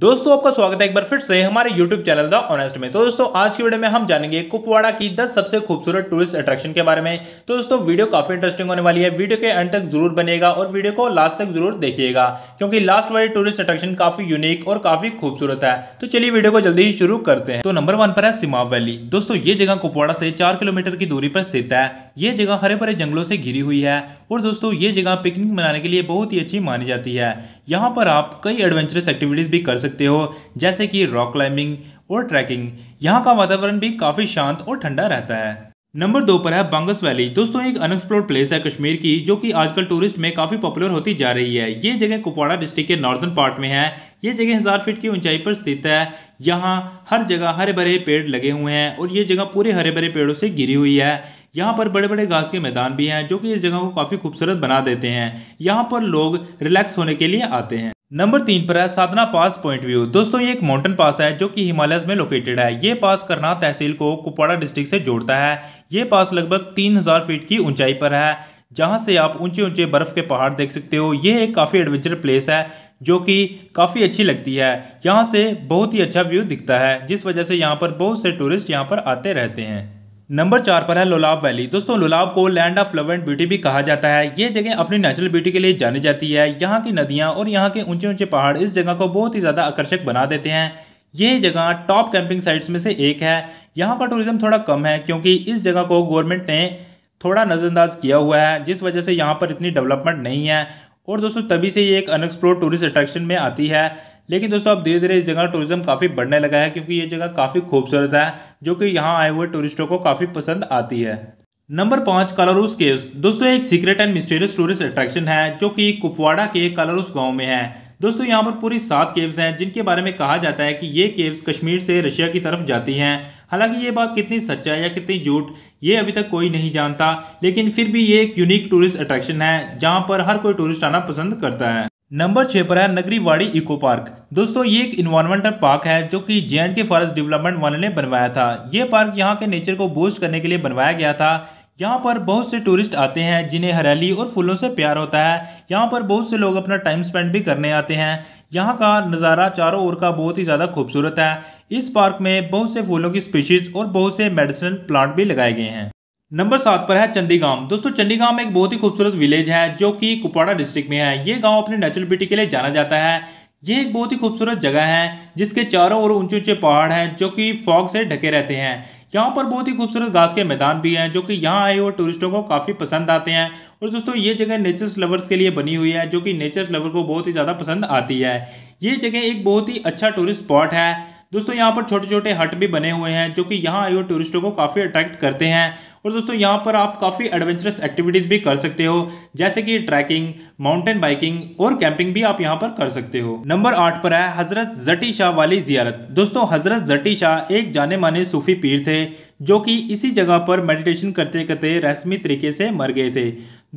दोस्तों आपका स्वागत है एक बार फिर से हमारे YouTube चैनल द ऑनेस्ट में तो दोस्तों आज की वीडियो में हम जानेंगे कुपवाड़ा की 10 सबसे खूबसूरत टूरिस्ट अट्रैक्शन के बारे में तो दोस्तों वीडियो काफी इंटरेस्टिंग होने वाली है वीडियो के अंत तक जरूर बनेगा और वीडियो को लास्ट तक जरूर देखिएगा क्योंकि लास्ट वाली टूरिस्ट अट्रैक्शन काफी यूनिक और काफी खूबसूरत है तो चलिए वीडियो को जल्दी ही शुरू करते हैं तो नंबर वन पर है सिमाव वैली दोस्तों ये जगह कुपवाड़ा से चार किलोमीटर की दूरी पर स्थित है ये जगह हरे भरे जंगलों से घिरी हुई है और दोस्तों ये जगह पिकनिक मनाने के लिए बहुत ही अच्छी मानी जाती है यहाँ पर आप कई एडवेंचरस एक्टिविटीज़ भी कर सकते हो जैसे कि रॉक क्लाइंबिंग और ट्रैकिंग यहाँ का वातावरण भी काफ़ी शांत और ठंडा रहता है नंबर दो पर है बांगस वैली दोस्तों एक अनएक्सप्लोर्ड प्लेस है कश्मीर की जो कि आजकल टूरिस्ट में काफ़ी पॉपुलर होती जा रही है ये जगह कुपवाड़ा डिस्ट्रिक्ट के नॉर्दर्न पार्ट में है ये जगह हज़ार फीट की ऊंचाई पर स्थित है यहाँ हर जगह हरे भरे पेड़ लगे हुए हैं और ये जगह पूरे हरे भरे पेड़ों से घिरी हुई है यहाँ पर बड़े बड़े घास के मैदान भी हैं जो कि इस जगह को काफ़ी खूबसूरत बना देते हैं यहाँ पर लोग रिलैक्स होने के लिए आते हैं नंबर तीन पर है साधना पास पॉइंट व्यू दोस्तों ये एक माउंटेन पास है जो कि हिमालयस में लोकेटेड है ये पास करना तहसील को कुपवाड़ा डिस्ट्रिक्ट से जोड़ता है ये पास लगभग 3000 फीट की ऊंचाई पर है जहाँ से आप ऊंचे ऊंचे बर्फ़ के पहाड़ देख सकते हो ये एक काफ़ी एडवेंचर प्लेस है जो कि काफ़ी अच्छी लगती है यहाँ से बहुत ही अच्छा व्यू दिखता है जिस वजह से यहाँ पर बहुत से टूरिस्ट यहाँ पर आते रहते हैं नंबर चार पर है लोलाब वैली दोस्तों लोलाब को land of love and beauty भी कहा जाता है ये जगह अपनी नेचुरल ब्यूटी के लिए जानी जाती है यहाँ की नदियाँ और यहाँ के ऊंचे ऊंचे पहाड़ इस जगह को बहुत ही ज़्यादा आकर्षक बना देते हैं ये जगह टॉप कैंपिंग साइट्स में से एक है यहाँ का टूरिज़्म थोड़ा कम है क्योंकि इस जगह को गवर्नमेंट ने थोड़ा नज़रअंदाज किया हुआ है जिस वजह से यहाँ पर इतनी डेवलपमेंट नहीं है और दोस्तों तभी से ये एक अनएक्सप्लोर टूरिस्ट अट्रैक्शन में आती है लेकिन दोस्तों अब धीरे धीरे इस जगह टूरिज्म काफ़ी बढ़ने लगा है क्योंकि ये जगह काफ़ी खूबसूरत है जो कि यहाँ आए हुए टूरिस्टों को काफ़ी पसंद आती है नंबर पाँच कलरूस केव्स दोस्तों एक secret and mysterious tourist attraction है जो कि कुपवाड़ा के कालारूस गांव में है दोस्तों यहाँ पर पूरी सात केव्स हैं जिनके बारे में कहा जाता है कि ये केव्स कश्मीर से रशिया की तरफ जाती हैं हालांकि ये बात कितनी सच्चा है या कितनी झूठ ये अभी तक कोई नहीं जानता लेकिन फिर भी ये एक यूनिक टूरिस्ट अट्रैक्शन है जहाँ पर हर कोई टूरिस्ट आना पसंद करता है नंबर छः पर है नगरीवाड़ी इको पार्क दोस्तों ये एक इन्वायरमेंटल पार्क है जो कि जे के फॉरेस्ट डेवलपमेंट वाले ने बनवाया था ये पार्क यहाँ के नेचर को बूस्ट करने के लिए बनवाया गया था यहाँ पर बहुत से टूरिस्ट आते हैं जिन्हें हरियाली और फूलों से प्यार होता है यहाँ पर बहुत से लोग अपना टाइम स्पेंड भी करने आते हैं यहाँ का नज़ारा चारों ओर का बहुत ही ज़्यादा खूबसूरत है इस पार्क में बहुत से फूलों की स्पीशीज़ और बहुत से मेडिसिनल प्लांट भी लगाए गए हैं नंबर सात पर है चंडीगाम दोस्तों चंडीगाम एक बहुत ही खूबसूरत विलेज है जो कि कुपवाड़ा डिस्ट्रिक्ट में है ये गांव अपनी नेचुरल ब्यूटी के लिए जाना जाता है ये एक बहुत ही खूबसूरत जगह है जिसके चारों ओर ऊंचे ऊंचे पहाड़ हैं जो कि फॉग से ढके रहते हैं यहाँ पर बहुत ही खूबसूरत घास के मैदान भी हैं जो कि यहाँ आए हुए टूरिस्टों को काफ़ी पसंद आते हैं और दोस्तों ये जगह नेचर लवर्स के लिए बनी हुई है जो कि नेचर लवर को बहुत ही ज़्यादा पसंद आती है ये जगह एक बहुत ही अच्छा टूरिस्ट स्पॉट है दोस्तों यहाँ पर छोटे छोटे हट भी बने हुए हैं जो कि यहाँ आए हुए टूरिस्टों को काफ़ी अट्रैक्ट करते हैं और दोस्तों यहाँ पर आप काफ़ी एडवेंचरस एक्टिविटीज़ भी कर सकते हो जैसे कि ट्रैकिंग माउंटेन बाइकिंग और कैंपिंग भी आप यहाँ पर कर सकते हो नंबर आठ पर है हज़रत जटी शाह वाली जियारत दोस्तों हज़रत जटी शाह एक जाने माने सूफी पीर थे जो कि इसी जगह पर मेडिटेशन करते करते रस्मी तरीके से मर गए थे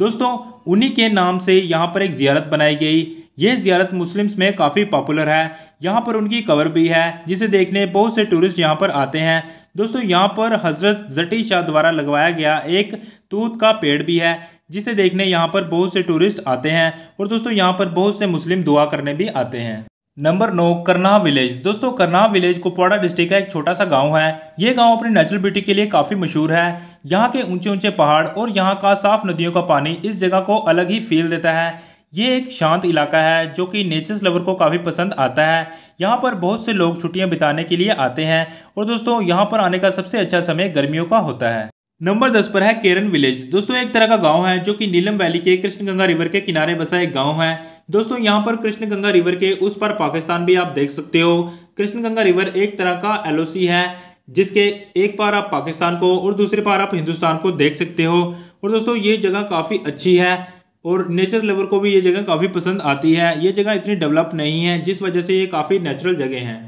दोस्तों उन्हीं के नाम से यहाँ पर एक जियारत बनाई गई यह जियारत मुस्लिम्स में काफ़ी पॉपुलर है यहाँ पर उनकी कवर भी है जिसे देखने बहुत से टूरिस्ट यहाँ पर आते हैं दोस्तों यहाँ पर हज़रत जटी शाह द्वारा लगवाया गया एक तूत का पेड़ भी है जिसे देखने यहाँ पर बहुत से टूरिस्ट आते हैं और दोस्तों यहाँ पर बहुत से मुस्लिम दुआ करने भी आते हैं नंबर नौ करनाह विलेज दोस्तों करनाह विलेज कुपवाड़ा डिस्ट्रिक्ट का एक छोटा सा गांव है ये गांव अपनी नेचुरल ब्यूटी के लिए काफ़ी मशहूर है यहाँ के ऊंचे ऊंचे पहाड़ और यहाँ का साफ नदियों का पानी इस जगह को अलग ही फील देता है ये एक शांत इलाका है जो कि नेचर्स लवर को काफ़ी पसंद आता है यहाँ पर बहुत से लोग छुट्टियाँ बिताने के लिए आते हैं और दोस्तों यहाँ पर आने का सबसे अच्छा समय गर्मियों का होता है नंबर दस पर है केरन विलेज दोस्तों एक तरह का गांव है जो कि नीलम वैली के कृष्ण गंगा रिवर के किनारे बसा एक गांव है दोस्तों यहां पर कृष्ण गंगा रिवर के उस पर पाकिस्तान भी आप देख सकते हो कृष्ण गंगा रिवर एक तरह का एलओसी है जिसके एक पार आप पाकिस्तान को और दूसरे पार आप हिंदुस्तान को देख सकते हो और दोस्तों ये जगह काफ़ी अच्छी है और नेचर लवर को भी ये जगह काफ़ी पसंद आती है ये जगह इतनी डेवलप नहीं है जिस वजह से ये काफ़ी नेचुरल जगह हैं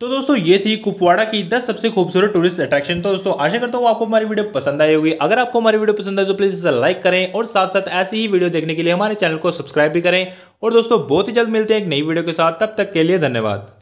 तो दोस्तों ये थी कुपवाड़ा की 10 सबसे खूबसूरत टूरिस्ट अट्रैक्शन तो दोस्तों आशा करता हूँ आपको हमारी वीडियो पसंद आई होगी अगर आपको हमारी वीडियो पसंद आए तो प्लीज़ इसे लाइक करें और साथ साथ ऐसी ही वीडियो देखने के लिए हमारे चैनल को सब्सक्राइब भी करें और दोस्तों बहुत ही जल्द मिलते हैं एक नई वीडियो के साथ तब तक के लिए धन्यवाद